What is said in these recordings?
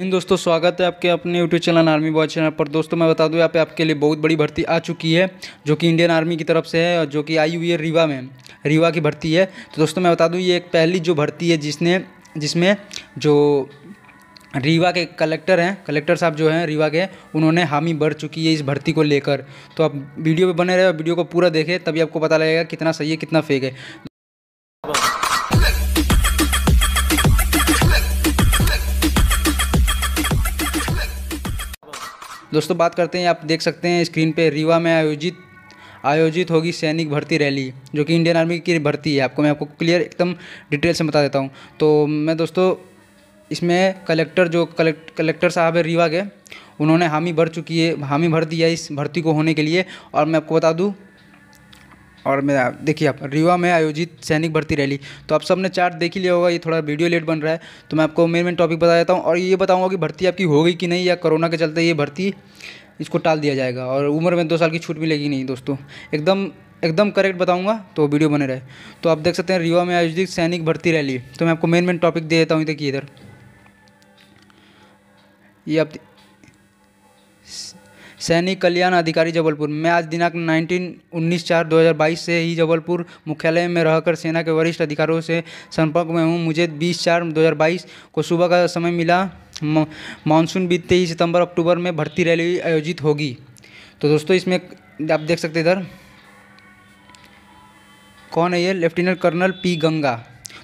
इन दोस्तों स्वागत है आपके अपने YouTube channel army boy channel पर दोस्तों मैं बता दूं यहाँ पे आपके लिए बहुत बड़ी भर्ती आ चुकी है जो कि इंडियन आर्मी की तरफ से है और जो कि आई हुई है रीवा में रीवा की भर्ती है तो दोस्तों मैं बता दूं ये एक पहली जो भर्ती है जिसने जिसमें जो रीवा के कलेक्टर हैं कलेक्टर साहब जो हैं रीवा के उन्होंने हामी भर चुकी है इस भर्ती को लेकर तो आप वीडियो पर बने रहे वीडियो को पूरा देखें तभी आपको पता लगेगा कितना सही है कितना फेक है दोस्तों बात करते हैं आप देख सकते हैं स्क्रीन पे रीवा में आयोजित आयोजित होगी सैनिक भर्ती रैली जो कि इंडियन आर्मी की भर्ती है आपको मैं आपको क्लियर एकदम डिटेल से बता देता हूँ तो मैं दोस्तों इसमें कलेक्टर जो कलेक्ट कलेक्टर साहब है रीवा के उन्होंने हामी भर चुकी है हामी भर दिया इस भर्ती को होने के लिए और मैं आपको बता दूँ और मैं देखिए आप रीवा में आयोजित सैनिक भर्ती रैली तो आप सबने चार्ट देख ही लिया होगा ये थोड़ा वीडियो लेट बन रहा है तो मैं आपको मेन मेन टॉपिक बता देता हूँ और ये बताऊँगा कि भर्ती आपकी होगी कि नहीं या कोरोना के चलते ये भर्ती इसको टाल दिया जाएगा और उम्र में दो साल की छूट मिलेगी नहीं दोस्तों एकदम एकदम करेक्ट बताऊंगा तो वीडियो बने रहे तो आप देख सकते हैं रीवा में आयोजित सैनिक भर्ती रैली तो मैं आपको मेन मेन टॉपिक दे देता हूँ देखिए इधर ये आप सैनिक कल्याण अधिकारी जबलपुर मैं आज दिनांक 19 उन्नीस चार 2022 से ही जबलपुर मुख्यालय में रहकर सेना के वरिष्ठ अधिकारियों से संपर्क में हूँ मुझे 20 चार 2022 को सुबह का समय मिला मानसून बीतते ही सितंबर अक्टूबर में भर्ती रैली आयोजित होगी तो दोस्तों इसमें आप देख सकते इधर कौन है ये लेफ्टिनेंट कर्नल पी गंगा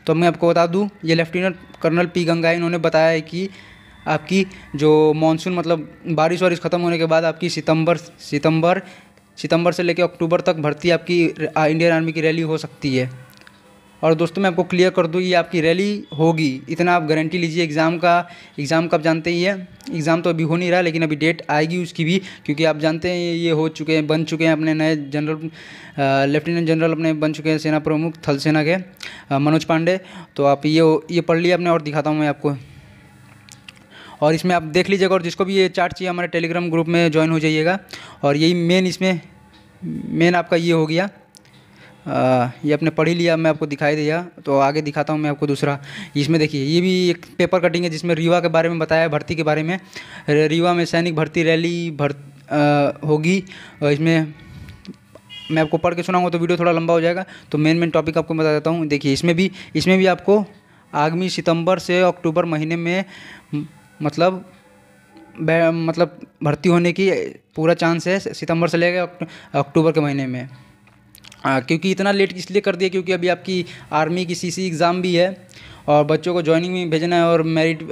तो मैं आपको बता दूँ ये लेफ्टिनेंट कर्नल पी गंगा इन्होंने बताया है कि आपकी जो मानसून मतलब बारिश वारिश ख़त्म होने के बाद आपकी सितंबर सितंबर सितंबर से लेकर अक्टूबर तक भर्ती आपकी इंडियन आर्मी की रैली हो सकती है और दोस्तों मैं आपको क्लियर कर दूँ ये आपकी रैली होगी इतना आप गारंटी लीजिए एग्ज़ाम का एग्ज़ाम कब जानते ही है एग्ज़ाम तो अभी हो नहीं रहा लेकिन अभी डेट आएगी उसकी भी क्योंकि आप जानते हैं ये हो चुके हैं बन चुके हैं अपने नए जनरल लेफ्टिनेंट जनरल अपने बन चुके हैं सेना प्रमुख थल सेना के मनोज पांडे तो आप ये ये पढ़ लिए अपने और दिखाता हूँ मैं आपको और इसमें आप देख लीजिएगा और जिसको भी ये चार्ट चाहिए हमारे टेलीग्राम ग्रुप में ज्वाइन हो जाइएगा और यही मेन इसमें मेन आपका ये हो गया आ, ये आपने पढ़ ही लिया मैं आपको दिखाई दिया तो आगे दिखाता हूँ मैं आपको दूसरा इसमें देखिए ये भी एक पेपर कटिंग है जिसमें रीवा के बारे में बताया है भर्ती के बारे में रीवा में सैनिक भर्ती रैली भर होगी और इसमें मैं आपको पढ़ के सुनाऊंगा तो वीडियो थोड़ा लंबा हो जाएगा तो मेन मेन टॉपिक आपको बता देता हूँ देखिए इसमें भी इसमें भी आपको आगामी सितंबर से अक्टूबर महीने में मतलब मतलब भर्ती होने की पूरा चांस है सितंबर से लेकर अक्टूबर के महीने में क्योंकि इतना लेट इसलिए कर दिया क्योंकि अभी आपकी आर्मी की सीसी एग्ज़ाम भी है और बच्चों को जॉइनिंग में भेजना है और मेरिट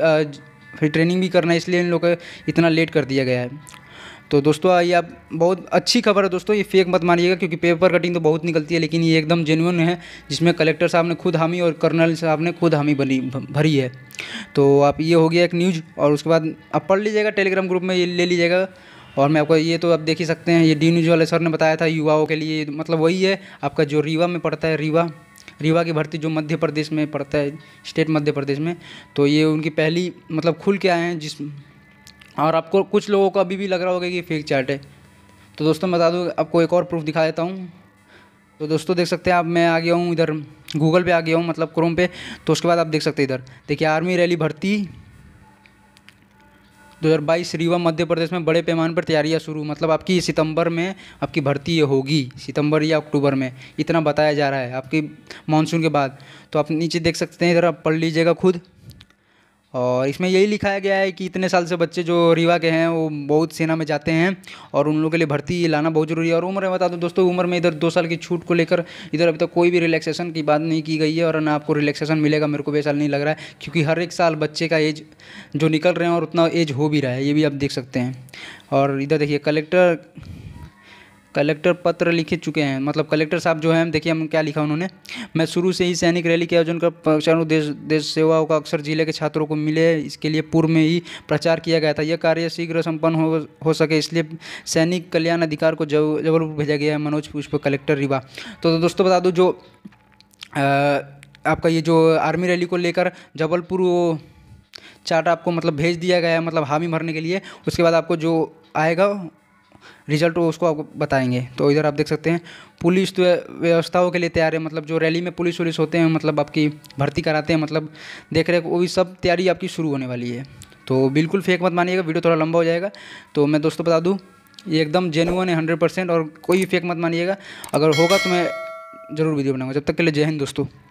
फिर ट्रेनिंग भी करना है इसलिए इन लोग का इतना लेट कर दिया गया है तो दोस्तों ये आप बहुत अच्छी खबर है दोस्तों ये फेक मत मानिएगा क्योंकि पेपर कटिंग तो बहुत निकलती है लेकिन ये एकदम जेन्यून है जिसमें कलेक्टर साहब ने खुद हामी और कर्नल साहब ने खुद हामी बनी भरी है तो आप ये हो गया एक न्यूज़ और उसके बाद आप पढ़ लीजिएगा टेलीग्राम ग्रुप में ये ले लीजिएगा और मैं आपको ये तो आप देख ही सकते हैं ये डी न्यूज़ वाले सर ने बताया था युवाओं के लिए मतलब वही है आपका जो रीवा में पड़ता है रीवा रीवा की भर्ती जो मध्य प्रदेश में पड़ता है स्टेट मध्य प्रदेश में तो ये उनकी पहली मतलब खुल के आए हैं जिस और आपको कुछ लोगों को अभी भी लग रहा होगा कि फेक चार्ट है तो दोस्तों मैं बता दूँ आपको एक और प्रूफ दिखा देता हूँ तो दोस्तों देख सकते हैं आप मैं आ गया हूँ इधर गूगल पे आ गया हूँ मतलब क्रोम पे तो उसके बाद आप देख सकते हैं इधर देखिए आर्मी रैली भर्ती 2022 रीवा मध्य प्रदेश में बड़े पैमाने पर तैयारियां शुरू मतलब आपकी सितंबर में आपकी भर्ती होगी सितंबर या अक्टूबर में इतना बताया जा रहा है आपकी मानसून के बाद तो आप नीचे देख सकते हैं इधर आप पढ़ लीजिएगा खुद और इसमें यही लिखाया गया है कि इतने साल से बच्चे जो रीवा के हैं वो बहुत सेना में जाते हैं और उन लोगों के लिए भर्ती लाना बहुत ज़रूरी है और उम्र में बता दूँ दोस्तों उम्र में इधर दो साल की छूट को लेकर इधर अभी तक तो कोई भी रिलैक्सेशन की बात नहीं की गई है और ना आपको रिलैक्सेशन मिलेगा मेरे को भी साल नहीं लग रहा है क्योंकि हर एक साल बच्चे का एज जो निकल रहे हैं और उतना एज हो भी रहा है ये भी आप देख सकते हैं और इधर देखिए कलेक्टर कलेक्टर पत्र लिख चुके हैं मतलब कलेक्टर साहब जो है देखिए हम क्या लिखा उन्होंने मैं शुरू से ही सैनिक रैली के आयोजन कर प्रचारों देश, देश सेवाओं का अक्सर जिले के छात्रों को मिले इसके लिए पूर्व में ही प्रचार किया गया था यह कार्य शीघ्र संपन्न हो हो सके इसलिए सैनिक कल्याण अधिकार को जब जबलपुर भेजा गया है मनोज पुष्प कलेक्टर रिवा तो दोस्तों बता दूँ जो आपका ये जो आर्मी रैली को लेकर जबलपुर चार्ट आपको मतलब भेज दिया गया है मतलब हामी भरने के लिए उसके बाद आपको जो आएगा रिजल्ट वो उसको आपको बताएंगे तो इधर आप देख सकते हैं पुलिस तो व्यवस्थाओं के लिए तैयार है मतलब जो रैली में पुलिस वुलिस होते हैं मतलब आपकी भर्ती कराते हैं मतलब देख रेख वो भी सब तैयारी आपकी शुरू होने वाली है तो बिल्कुल फेक मत मानिएगा वीडियो थोड़ा लंबा हो जाएगा तो मैं दोस्तों बता दूँ ये एकदम जेनुअन है हंड्रेड परसेंट और कोई फेक मत मानिएगा अगर होगा तो मैं ज़रूर वीडियो बनाऊंगा जब तक के लिए जय हिंद दोस्तों